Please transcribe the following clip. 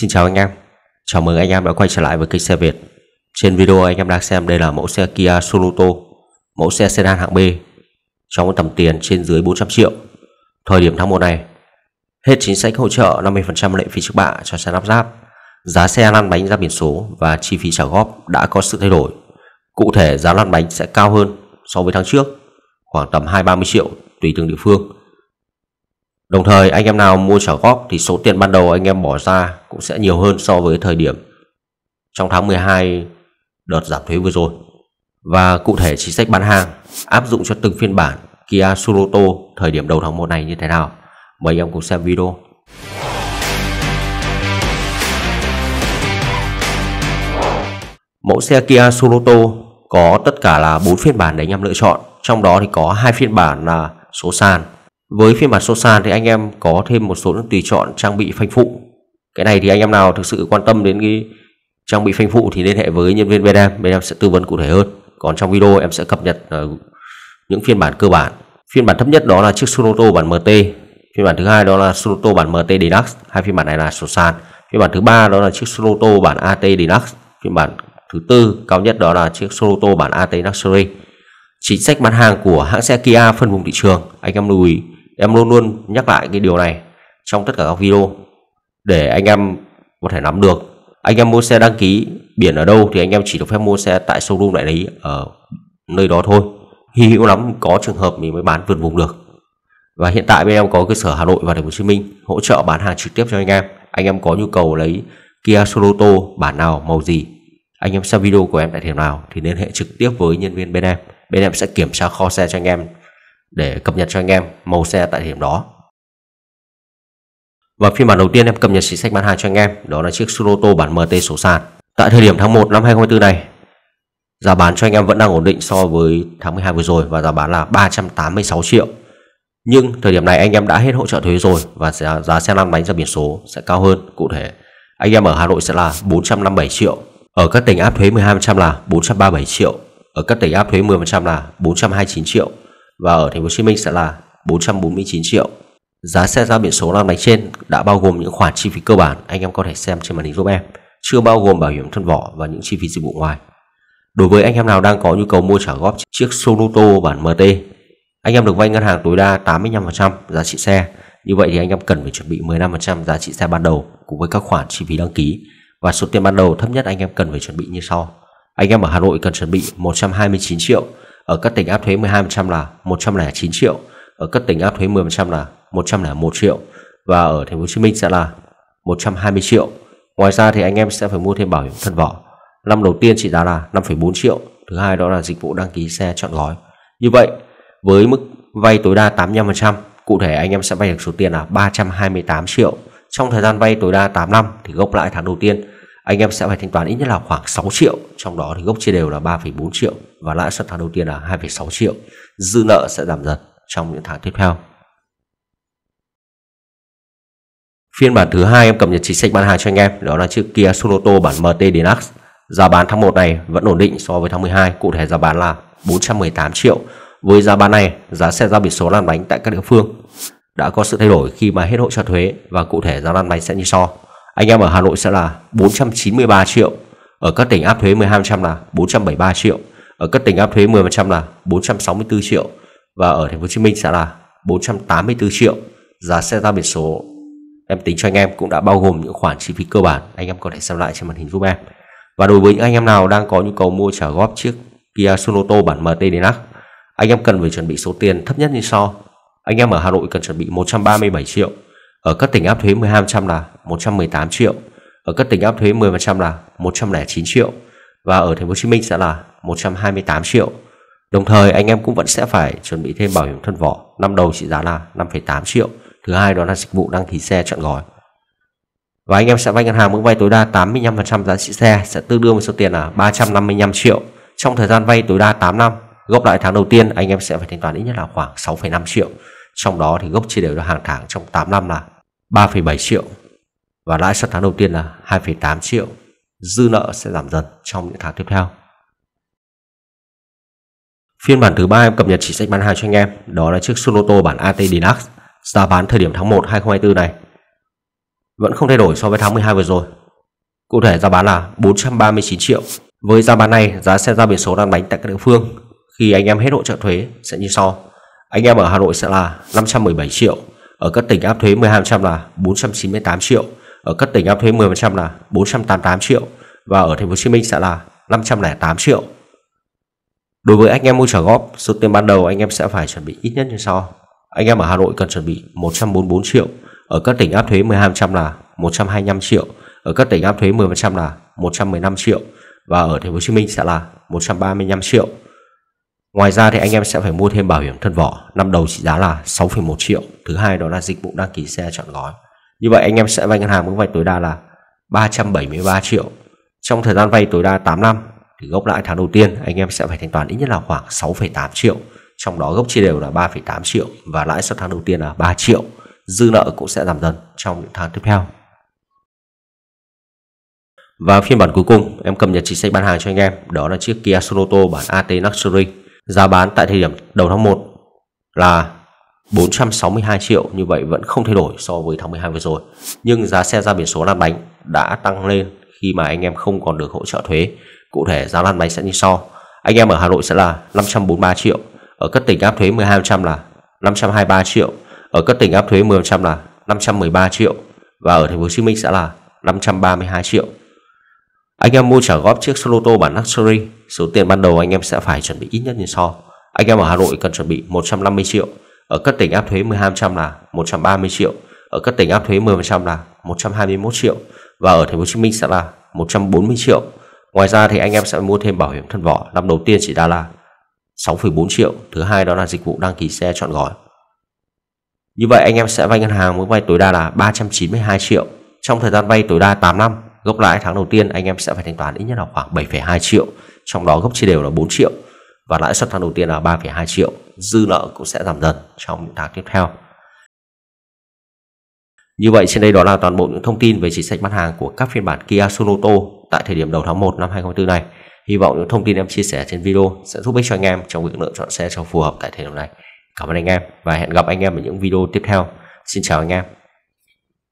Xin chào anh em Chào mừng anh em đã quay trở lại với kênh xe Việt Trên video anh em đang xem đây là mẫu xe Kia Soruto Mẫu xe sedan hạng B Trong tầm tiền trên dưới 400 triệu Thời điểm tháng 1 này Hết chính sách hỗ trợ 50% lệ phí trước bạ cho xe lắp ráp Giá xe lăn bánh ra biển số và chi phí trả góp đã có sự thay đổi Cụ thể giá lăn bánh sẽ cao hơn so với tháng trước Khoảng tầm 2-30 triệu tùy từng địa phương Đồng thời anh em nào mua trả góp thì số tiền ban đầu anh em bỏ ra cũng sẽ nhiều hơn so với thời điểm trong tháng 12 đợt giảm thuế vừa rồi và cụ thể chính sách bán hàng áp dụng cho từng phiên bản Kia Suroto thời điểm đầu tháng 1 này như thế nào. Mời anh em cùng xem video. Mẫu xe Kia Suroto có tất cả là 4 phiên bản để anh em lựa chọn, trong đó thì có hai phiên bản là số sàn. Với phiên bản số sàn thì anh em có thêm một số tùy chọn trang bị phanh phụ cái này thì anh em nào thực sự quan tâm đến cái trang bị phanh phụ thì liên hệ với nhân viên bên em bên em sẽ tư vấn cụ thể hơn còn trong video em sẽ cập nhật ờ, những phiên bản cơ bản phiên bản thấp nhất đó là chiếc Sunoto bản MT phiên bản thứ hai đó là Sunoto bản MT Deluxe hai phiên bản này là số sàn phiên bản thứ ba đó là chiếc Sunoto bản AT Deluxe phiên bản thứ tư cao nhất đó là chiếc Sunoto bản AT Luxury chính sách bán hàng của hãng xe Kia phân vùng thị trường anh em lưu ý em luôn luôn nhắc lại cái điều này trong tất cả các video để anh em có thể nắm được anh em mua xe đăng ký biển ở đâu thì anh em chỉ được phép mua xe tại showroom đại lý ở nơi đó thôi Hi hữu lắm có trường hợp mình mới bán vượt vùng được và hiện tại bên em có cơ sở Hà Nội và Thành phố Hồ Chí Minh hỗ trợ bán hàng trực tiếp cho anh em anh em có nhu cầu lấy Kia Sorento bản nào màu gì anh em xem video của em tại điểm nào thì liên hệ trực tiếp với nhân viên bên em bên em sẽ kiểm tra kho xe cho anh em để cập nhật cho anh em màu xe tại điểm đó và phiên bản đầu tiên em cập nhật chính sách bán hàng cho anh em đó là chiếc Suroto bản MT số sàn. Tại thời điểm tháng 1 năm 2024 này, giá bán cho anh em vẫn đang ổn định so với tháng 12 vừa rồi và giá bán là 386 triệu. Nhưng thời điểm này anh em đã hết hỗ trợ thuế rồi và giá, giá xe lăn bánh ra biển số sẽ cao hơn. Cụ thể, anh em ở Hà Nội sẽ là 457 triệu, ở các tỉnh áp thuế 12% là 437 triệu, ở các tỉnh áp thuế 10% là 429 triệu và ở thành phố Hồ Chí Minh sẽ là 449 triệu. Giá xe ra biển số lăn bánh trên đã bao gồm những khoản chi phí cơ bản anh em có thể xem trên màn hình giúp em, chưa bao gồm bảo hiểm thân vỏ và những chi phí dịch vụ ngoài. Đối với anh em nào đang có nhu cầu mua trả góp chiếc Sonoto bản MT, anh em được vay ngân hàng tối đa 85% giá trị xe. Như vậy thì anh em cần phải chuẩn bị 15% giá trị xe ban đầu cùng với các khoản chi phí đăng ký và số tiền ban đầu thấp nhất anh em cần phải chuẩn bị như sau. Anh em ở Hà Nội cần chuẩn bị 129 triệu, ở các tỉnh áp thuế 12% là 109 triệu, ở các tỉnh áp thuế 10% là 101 triệu và ở thành phố Hồ Chí Minh sẽ là 120 triệu. Ngoài ra thì anh em sẽ phải mua thêm bảo hiểm thân vỏ. Năm đầu tiên trị giá là 5,4 triệu, thứ hai đó là dịch vụ đăng ký xe chọn gói. Như vậy, với mức vay tối đa 85%, cụ thể anh em sẽ vay được số tiền là 328 triệu. Trong thời gian vay tối đa 8 năm thì gốc lãi tháng đầu tiên anh em sẽ phải thanh toán ít nhất là khoảng 6 triệu, trong đó thì gốc chia đều là 3,4 triệu và lãi suất tháng đầu tiên là 2,6 triệu. Dư nợ sẽ giảm dần trong những tháng tiếp theo. Phiên bản thứ hai em cập nhật chính sách bán hàng cho anh em, đó là chiếc Kia Sonoto bản MT Deluxe. Giá bán tháng 1 này vẫn ổn định so với tháng 12, cụ thể giá bán là 418 triệu. Với giá bán này, giá xe giao biển số lăn bánh tại các địa phương đã có sự thay đổi khi mà hết hỗ trợ thuế và cụ thể giá lăn bánh sẽ như sau. Anh em ở Hà Nội sẽ là 493 triệu, ở các tỉnh áp thuế 12% là 473 triệu, ở các tỉnh áp thuế 10% là 464 triệu và ở thành phố Hồ Chí Minh sẽ là 484 triệu. Giá xe ra biển số em tính cho anh em cũng đã bao gồm những khoản chi phí cơ bản anh em có thể xem lại trên màn hình giúp em và đối với những anh em nào đang có nhu cầu mua trả góp chiếc Kia Sonoto bản MT Dinac anh em cần phải chuẩn bị số tiền thấp nhất như sau anh em ở Hà Nội cần chuẩn bị 137 triệu ở các tỉnh áp thuế 12% là 118 triệu ở các tỉnh áp thuế 10% là 109 triệu và ở thành phố Hồ Chí Minh sẽ là 128 triệu đồng thời anh em cũng vẫn sẽ phải chuẩn bị thêm bảo hiểm thân vỏ năm đầu trị giá là 5,8 triệu Thứ hai đó là dịch vụ đăng ký xe chọn gói. Và anh em sẽ vay ngân hàng mức vay tối đa 85% giá trị xe sẽ tương đương với số tiền là 355 triệu trong thời gian vay tối đa 8 năm. Gốc lại tháng đầu tiên anh em sẽ phải thanh toán ít nhất là khoảng 6,5 triệu. Trong đó thì gốc chia đều hàng tháng trong 8 năm là 3,7 triệu và lãi suất tháng đầu tiên là 2,8 triệu. Dư nợ sẽ giảm dần trong những tháng tiếp theo. Phiên bản thứ ba em cập nhật chỉ sách bán hàng cho anh em, đó là chiếc Sunoto bản AT Deluxe giá bán thời điểm tháng 1 2024 này vẫn không thay đổi so với tháng 12 vừa rồi. Cụ thể giá bán là 439 triệu. Với giá bán này, giá xe ra biển số đang bánh tại các địa phương khi anh em hết hỗ trợ thuế sẽ như sau. Anh em ở Hà Nội sẽ là 517 triệu, ở các tỉnh áp thuế 12% là 498 triệu, ở các tỉnh áp thuế 10% là 488 triệu và ở thành phố Hồ Chí Minh sẽ là 508 triệu. Đối với anh em mua trả góp, số tiền ban đầu anh em sẽ phải chuẩn bị ít nhất như sau. Anh em ở Hà Nội cần chuẩn bị 144 triệu, ở các tỉnh áp thuế 12% là 125 triệu, ở các tỉnh áp thuế 10% là 115 triệu và ở thành phố Hồ Chí Minh sẽ là 135 triệu. Ngoài ra thì anh em sẽ phải mua thêm bảo hiểm thân vỏ năm đầu trị giá là 6,1 triệu. Thứ hai đó là dịch vụ đăng ký xe chọn gói. Như vậy anh em sẽ vay ngân hàng mức vay tối đa là 373 triệu. Trong thời gian vay tối đa 8 năm thì gốc lãi tháng đầu tiên anh em sẽ phải thanh toán ít nhất là khoảng 6,8 triệu trong đó gốc chia đều là 3,8 triệu và lãi suất tháng đầu tiên là 3 triệu. Dư nợ cũng sẽ giảm dần trong những tháng tiếp theo. Và phiên bản cuối cùng em cập nhật chính sách bán hàng cho anh em Đó là chiếc Kia Sonoto bản AT Luxury Giá bán tại thời điểm đầu tháng 1 là 462 triệu Như vậy vẫn không thay đổi so với tháng 12 vừa rồi Nhưng giá xe ra biển số lăn bánh đã tăng lên Khi mà anh em không còn được hỗ trợ thuế Cụ thể giá lăn bánh sẽ như sau Anh em ở Hà Nội sẽ là 543 triệu ở các tỉnh áp thuế 12% là 523 triệu, ở các tỉnh áp thuế 10% là 513 triệu và ở thành phố Hồ Chí Minh sẽ là 532 triệu. Anh em mua trả góp chiếc xe lô tô bản luxury, số tiền ban đầu anh em sẽ phải chuẩn bị ít nhất như sau. Anh em ở Hà Nội cần chuẩn bị 150 triệu, ở các tỉnh áp thuế 12% là 130 triệu, ở các tỉnh áp thuế 10% là 121 triệu và ở thành phố Hồ Chí Minh sẽ là 140 triệu. Ngoài ra thì anh em sẽ mua thêm bảo hiểm thân vỏ năm đầu tiên chỉ đã là 6,4 triệu, thứ hai đó là dịch vụ đăng ký xe chọn gói. Như vậy anh em sẽ vay ngân hàng mức vay tối đa là 392 triệu. Trong thời gian vay tối đa 8 năm, gốc lãi tháng đầu tiên anh em sẽ phải thanh toán ít nhất là khoảng 7,2 triệu, trong đó gốc chia đều là 4 triệu và lãi suất tháng đầu tiên là 3,2 triệu, dư nợ cũng sẽ giảm dần trong những tháng tiếp theo. Như vậy trên đây đó là toàn bộ những thông tin về chính sách bán hàng của các phiên bản Kia Sonoto tại thời điểm đầu tháng 1 năm 2024 này. Hy vọng những thông tin em chia sẻ trên video sẽ giúp ích cho anh em trong việc lựa chọn xe cho phù hợp tại thời điểm này. Cảm ơn anh em và hẹn gặp anh em ở những video tiếp theo. Xin chào anh em.